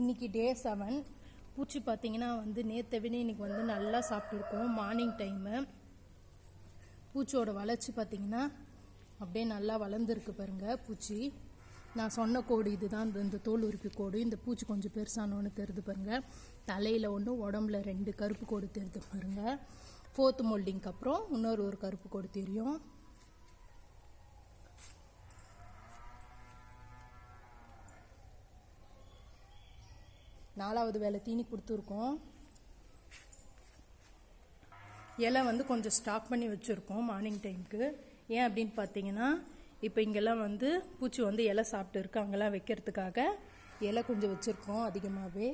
இன்றைக்கி டே செவன் பூச்சி பார்த்தீங்கன்னா வந்து நேற்றை விட இன்றைக்கி வந்து நல்லா சாப்பிட்ருக்கோம் மார்னிங் டைமு பூச்சியோட வளர்ச்சி பார்த்திங்கன்னா அப்படியே நல்லா வளர்ந்துருக்கு பாருங்கள் பூச்சி நான் சொன்ன கோடு இதுதான் இந்த தோல் உருப்பி கோடு இந்த பூச்சி கொஞ்சம் பெருசானோன்னு தெரிது பாருங்கள் தலையில் ஒன்று உடம்புல ரெண்டு கருப்பு கோடு தெரிது பாருங்கள் ஃபோர்த் மோல்டிங்க்கு அப்புறம் இன்னொரு ஒரு கருப்பு கோடு தெரியும் நாலாவது வேலை தீனி கொடுத்துருக்கோம் இலை வந்து கொஞ்சம் ஸ்டாக் பண்ணி வச்சுருக்கோம் மார்னிங் டைமுக்கு ஏன் அப்படின்னு பார்த்தீங்கன்னா இப்போ இங்கெல்லாம் வந்து பூச்சி வந்து இலை சாப்பிட்டு இருக்கு அங்கெல்லாம் வைக்கிறதுக்காக இலை கொஞ்சம் வச்சுருக்கோம் அதிகமாகவே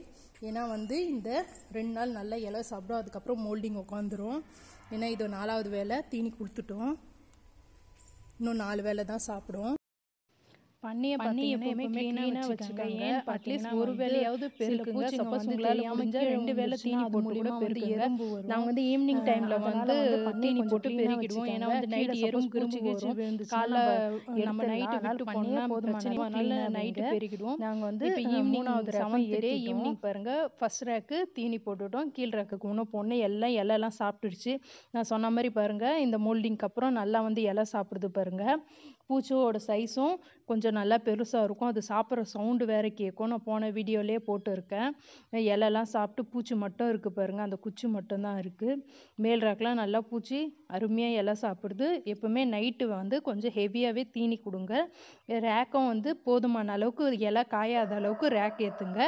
ஏன்னா வந்து இந்த ரெண்டு நாள் நல்லா இலை சாப்பிடும் அதுக்கப்புறம் மோல்டிங் உட்காந்துரும் ஏன்னா இது நாலாவது வேலை தீனி கொடுத்துட்டோம் இன்னும் நாலு வேலை தான் சாப்பிடும் பண்ணைய பண்ணையுமே கிளீனா வச்சுக்கோங்க ஏன் அட்லீஸ்ட் ஒரு வேலையாவது பெருக்குங்க சப்போஸ் உங்களால முடிஞ்சா ரெண்டு வேலை தீனி போட்டு கூட பெருக்குங்க நாங்கள் வந்து ஈவினிங் டைம்ல வந்து தீனி போட்டு பெருக்கிடுவோம் ஏன்னா வந்து நைட் எறும் குருச்சி கிருச்சி காலை நம்ம நைட்டு விட்டு பண்ணா போதுமான நல்ல நைட்டு பெருக்கிடுவோம் நாங்கள் வந்து மூணாவது செவன் ஏரியா ஈவினிங் பாருங்க ஃபர்ஸ்ட் ரேக்கு தீனி போட்டுவிட்டோம் கீழ் ரேக்குக்கு இன்னும் பொண்ணு எல்லாம் இலையெல்லாம் சாப்பிட்டுருச்சு நான் சொன்ன மாதிரி பாருங்க இந்த மோல்டிங்க்கு அப்புறம் நல்லா வந்து இலை சாப்பிடுது பாருங்க பூச்சியோட சைஸும் கொஞ்சம் நல்லா பெருசாக இருக்கும் அது சாப்பிட்ற சவுண்டு வேறு கேட்கும் நான் போன வீடியோலேயே போட்டிருக்கேன் இலைலாம் சாப்பிட்டு பூச்சி மட்டும் இருக்குது பாருங்கள் அந்த குச்சி மட்டும்தான் இருக்குது மேல் ராக்கெலாம் நல்லா பூச்சி அருமையாக இலை சாப்பிடுது எப்போவுமே நைட்டு வந்து கொஞ்சம் ஹெவியாகவே தீனி கொடுங்க ரேக்கும் வந்து போதுமான அளவுக்கு இலை காயாத அளவுக்கு ரேக் ஏற்றுங்க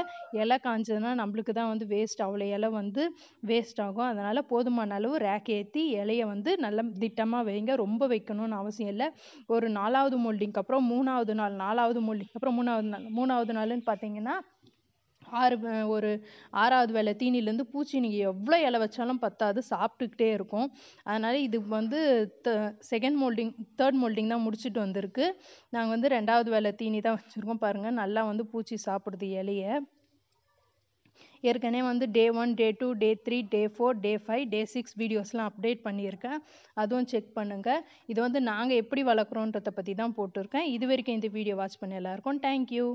இலை காஞ்சதுன்னா நம்மளுக்கு தான் வந்து வேஸ்ட் அவ்வளோ இலை வந்து வேஸ்ட் ஆகும் அதனால் போதுமான அளவு ரேக் ஏற்றி இலையை வந்து நல்லா திட்டமாக வைங்க ரொம்ப வைக்கணும்னு அவசியம் இல்லை ஒரு நாலாவது மோல்டிங்க்கு அப்புறம் மூணாவது நாள் நாள் நாலாவது மொழி அப்புறம் மூணாவது நாள் மூணாவது நாளுன்னு பார்த்தீங்கன்னா ஆறு ஒரு ஆறாவது வேலை தீனிலேருந்து பூச்சி நீங்கள் எவ்வளோ இலை வச்சாலும் பத்தாது சாப்பிட்டுக்கிட்டே இருக்கும் அதனால் இது வந்து the second molding third molding தான் முடிச்சுட்டு வந்திருக்கு நாங்கள் வந்து ரெண்டாவது வேளை தீனி தான் வச்சுருக்கோம் பாருங்கள் நல்லா வந்து பூச்சி சாப்பிடுது இலைய ஏற்கனவே வந்து day one day two day three day four day five day six வீடியோஸ்லாம் அப்டேட் பண்ணியிருக்கேன் அதுவும் செக் பண்ணுங்கள் இது வந்து நாங்கள் எப்படி வளர்க்குறோன்றத பற்றி தான் போட்டிருக்கேன் இது வரைக்கும் இந்த வீடியோ வாட்ச் பண்ண எல்லாருக்கும் தேங்க்யூ